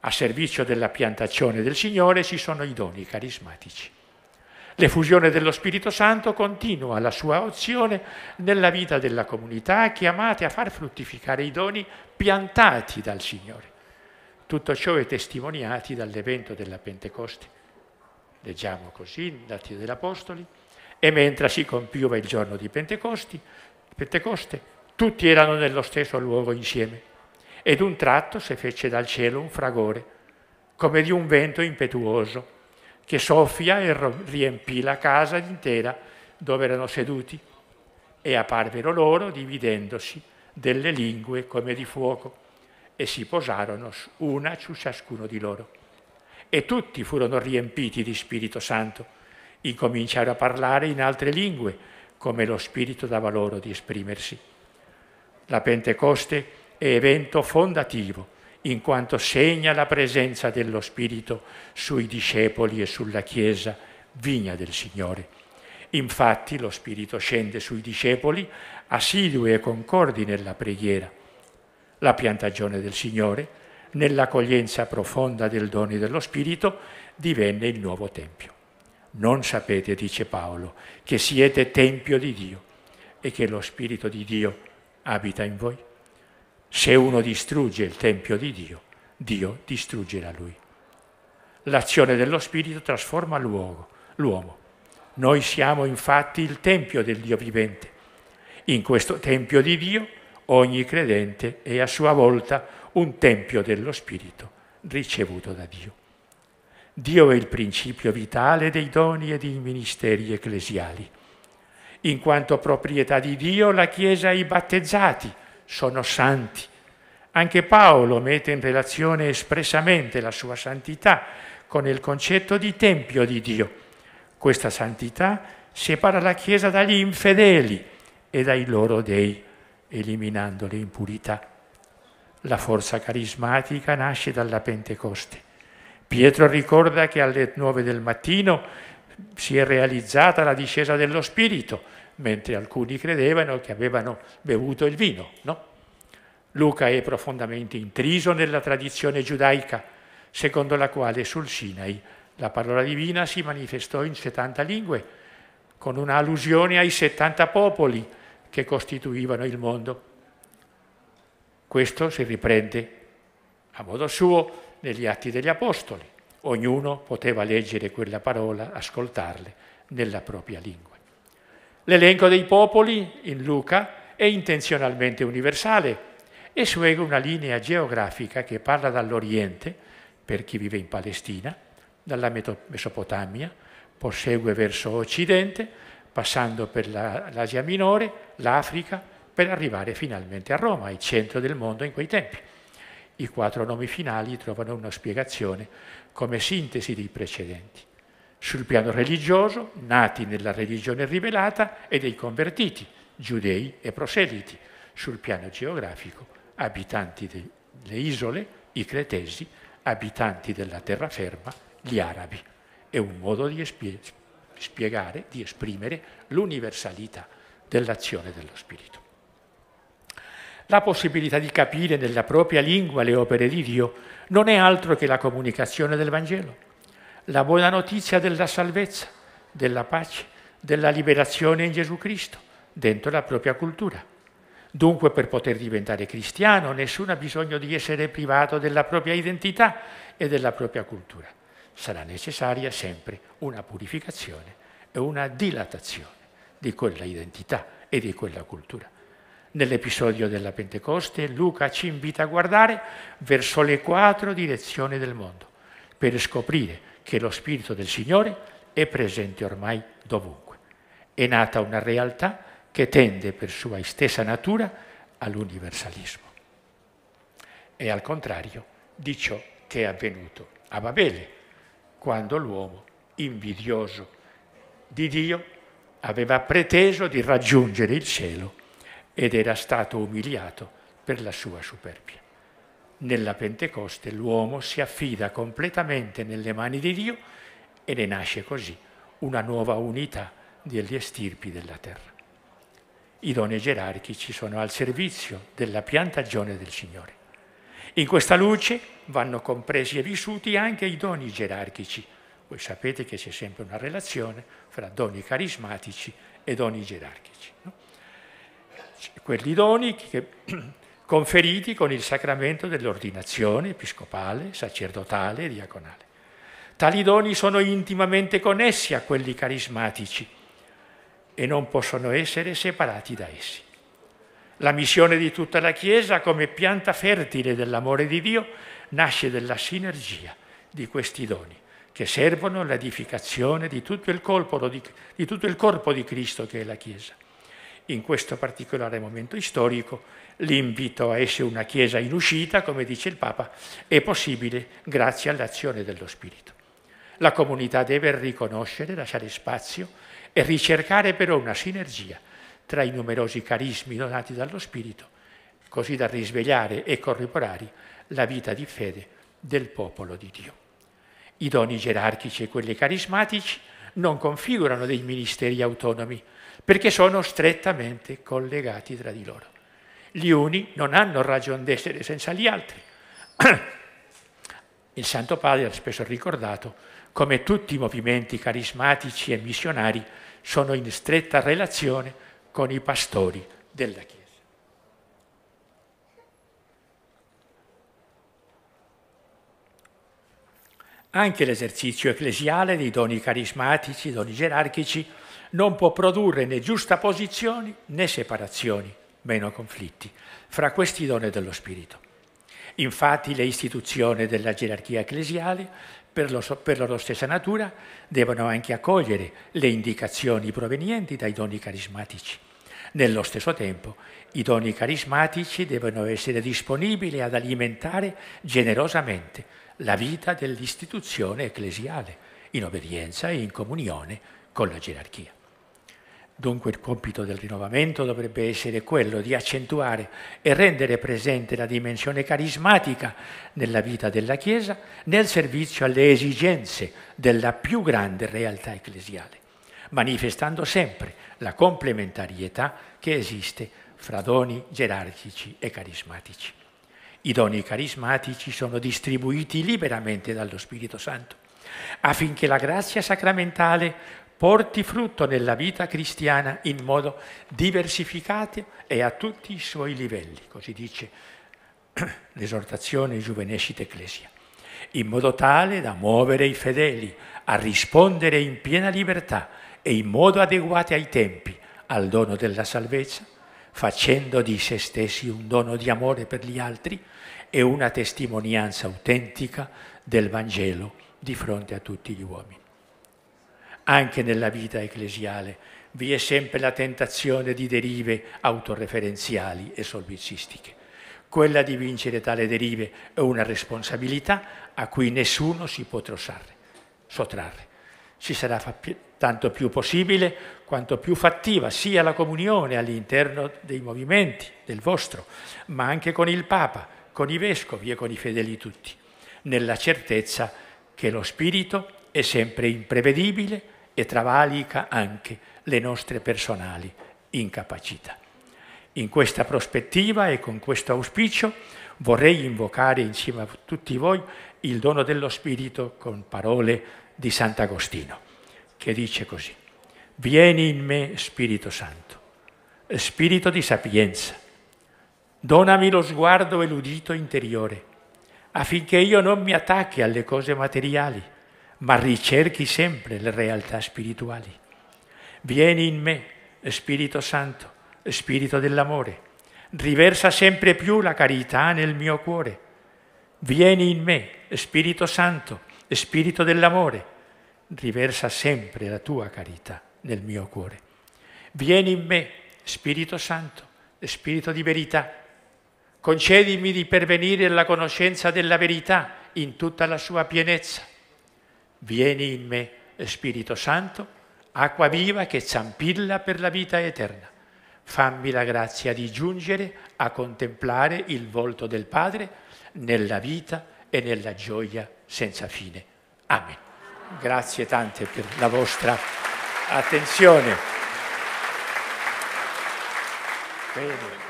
a servizio della piantazione del Signore ci sono i doni carismatici. L'effusione dello Spirito Santo continua la sua azione nella vita della comunità, chiamate a far fruttificare i doni piantati dal Signore. Tutto ciò è testimoniato dall'evento della Pentecoste. Leggiamo così in Atti degli Apostoli. E mentre si compiva il giorno di Pentecoste, tutti erano nello stesso luogo insieme ed un tratto si fece dal cielo un fragore, come di un vento impetuoso, che soffia e riempì la casa intera dove erano seduti, e apparvero loro dividendosi delle lingue come di fuoco, e si posarono una su ciascuno di loro. E tutti furono riempiti di Spirito Santo, incominciarono a parlare in altre lingue, come lo Spirito dava loro di esprimersi. La Pentecoste evento fondativo in quanto segna la presenza dello Spirito sui discepoli e sulla Chiesa, vigna del Signore. Infatti lo Spirito scende sui discepoli assidui e concordi nella preghiera, la piantagione del Signore, nell'accoglienza profonda del dono dello Spirito, divenne il nuovo Tempio. Non sapete, dice Paolo, che siete Tempio di Dio e che lo Spirito di Dio abita in voi? Se uno distrugge il Tempio di Dio, Dio distruggerà lui. L'azione dello Spirito trasforma l'uomo. Noi siamo infatti il Tempio del Dio vivente. In questo Tempio di Dio ogni credente è a sua volta un Tempio dello Spirito ricevuto da Dio. Dio è il principio vitale dei doni e dei ministeri ecclesiali. In quanto proprietà di Dio la Chiesa è i battezzati, sono santi. Anche Paolo mette in relazione espressamente la sua santità con il concetto di tempio di Dio. Questa santità separa la Chiesa dagli infedeli e dai loro dei, eliminando le impurità. La forza carismatica nasce dalla Pentecoste. Pietro ricorda che alle nove del mattino si è realizzata la discesa dello Spirito, mentre alcuni credevano che avevano bevuto il vino. No? Luca è profondamente intriso nella tradizione giudaica, secondo la quale sul Sinai la parola divina si manifestò in 70 lingue, con un'allusione ai 70 popoli che costituivano il mondo. Questo si riprende a modo suo negli Atti degli Apostoli. Ognuno poteva leggere quella parola, ascoltarle nella propria lingua. L'elenco dei popoli in Luca è intenzionalmente universale e segue una linea geografica che parla dall'Oriente, per chi vive in Palestina, dalla Mesopotamia, prosegue verso Occidente, passando per l'Asia Minore, l'Africa, per arrivare finalmente a Roma, il centro del mondo in quei tempi. I quattro nomi finali trovano una spiegazione come sintesi dei precedenti sul piano religioso, nati nella religione rivelata, e dei convertiti, giudei e proseliti, sul piano geografico, abitanti delle isole, i cretesi, abitanti della terraferma, gli arabi. È un modo di espie- spiegare, di esprimere l'universalità dell'azione dello Spirito. La possibilità di capire nella propria lingua le opere di Dio non è altro che la comunicazione del Vangelo la buona notizia della salvezza, della pace, della liberazione in Gesù Cristo, dentro la propria cultura. Dunque per poter diventare cristiano nessuno ha bisogno di essere privato della propria identità e della propria cultura. Sarà necessaria sempre una purificazione e una dilatazione di quella identità e di quella cultura. Nell'episodio della Pentecoste Luca ci invita a guardare verso le quattro direzioni del mondo per scoprire che lo Spirito del Signore è presente ormai dovunque. È nata una realtà che tende per sua stessa natura all'universalismo. È al contrario di ciò che è avvenuto a Babele, quando l'uomo, invidioso di Dio, aveva preteso di raggiungere il cielo ed era stato umiliato per la sua superbia nella Pentecoste l'uomo si affida completamente nelle mani di Dio e ne nasce così una nuova unità degli estirpi della terra. I doni gerarchici sono al servizio della piantagione del Signore. In questa luce vanno compresi e vissuti anche i doni gerarchici. Voi sapete che c'è sempre una relazione fra doni carismatici e doni gerarchici. No? Quelli doni che conferiti con il sacramento dell'ordinazione episcopale, sacerdotale e diaconale. Tali doni sono intimamente connessi a quelli carismatici e non possono essere separati da essi. La missione di tutta la Chiesa come pianta fertile dell'amore di Dio nasce dalla sinergia di questi doni che servono all'edificazione di tutto il corpo di, di, tutto il corpo di Cristo che è la Chiesa in questo particolare momento storico, l'invito a essere una Chiesa in uscita, come dice il Papa, è possibile grazie all'azione dello Spirito. La comunità deve riconoscere, lasciare spazio e ricercare però una sinergia tra i numerosi carismi donati dallo Spirito, così da risvegliare e corroborare la vita di fede del popolo di Dio. I doni gerarchici e quelli carismatici non configurano dei ministeri autonomi, perché sono strettamente collegati tra di loro. Gli uni non hanno ragione d'essere senza gli altri. Il Santo Padre ha spesso ricordato come tutti i movimenti carismatici e missionari sono in stretta relazione con i pastori della Chiesa. Anche l'esercizio ecclesiale dei doni carismatici, doni gerarchici, non può produrre né giustaposizioni né separazioni, meno conflitti, fra questi doni dello Spirito. Infatti le istituzioni della gerarchia ecclesiale, per, lo, per, loro stessa natura, devono anche accogliere le indicazioni provenienti dai doni carismatici. Nello stesso tempo, i doni carismatici devono essere disponibili ad alimentare generosamente la vita dell'istituzione ecclesiale in obbedienza e in comunione con la gerarchia. Dunque il compito del rinnovamento dovrebbe essere quello di accentuare e rendere presente la dimensione carismatica nella vita della Chiesa nel servizio alle esigenze della più grande realtà ecclesiale, manifestando sempre la complementarietà che esiste fra doni gerarchici e carismatici. I doni carismatici sono distribuiti liberamente dallo Spirito Santo, affinché la grazia sacramentale porti frutto nella vita cristiana in modo diversificato e a tutti i suoi livelli, così dice l'esortazione Juvenescit Ecclesia, in modo tale da muovere i fedeli a rispondere in piena libertà e in modo adeguato ai tempi al dono della salvezza facendo di se stessi un dono di amore per gli altri e una testimonianza autentica del Vangelo di fronte a tutti gli uomini. Anche nella vita ecclesiale vi è sempre la tentazione di derive autoreferenziali e solvizistiche. Quella di vincere tale derive è una responsabilità a cui nessuno si può trosarre, sottrarre ci sarà tanto più possibile quanto più fattiva sia la comunione all'interno dei movimenti, del vostro, ma anche con il Papa, con i Vescovi e con i fedeli tutti, nella certezza che lo Spirito è sempre imprevedibile e travalica anche le nostre personali incapacità. In questa prospettiva e con questo auspicio vorrei invocare insieme a tutti voi il dono dello Spirito con parole di Sant'Agostino, che dice così, vieni in me Spirito Santo, Spirito di sapienza, donami lo sguardo e l'udito interiore, affinché io non mi attacchi alle cose materiali, ma ricerchi sempre le realtà spirituali. Vieni in me, Spirito Santo, Spirito dell'amore, riversa sempre più la carità nel mio cuore. Vieni in me, Spirito Santo, Spirito dell'amore, riversa sempre la tua carità nel mio cuore. Vieni in me, Spirito Santo, Spirito di verità. Concedimi di pervenire alla conoscenza della verità in tutta la sua pienezza. Vieni in me, Spirito Santo, acqua viva che zampilla per la vita eterna. Fammi la grazia di giungere a contemplare il volto del Padre nella vita eterna e nella gioia senza fine. Amen. Grazie tante per la vostra attenzione. Bene.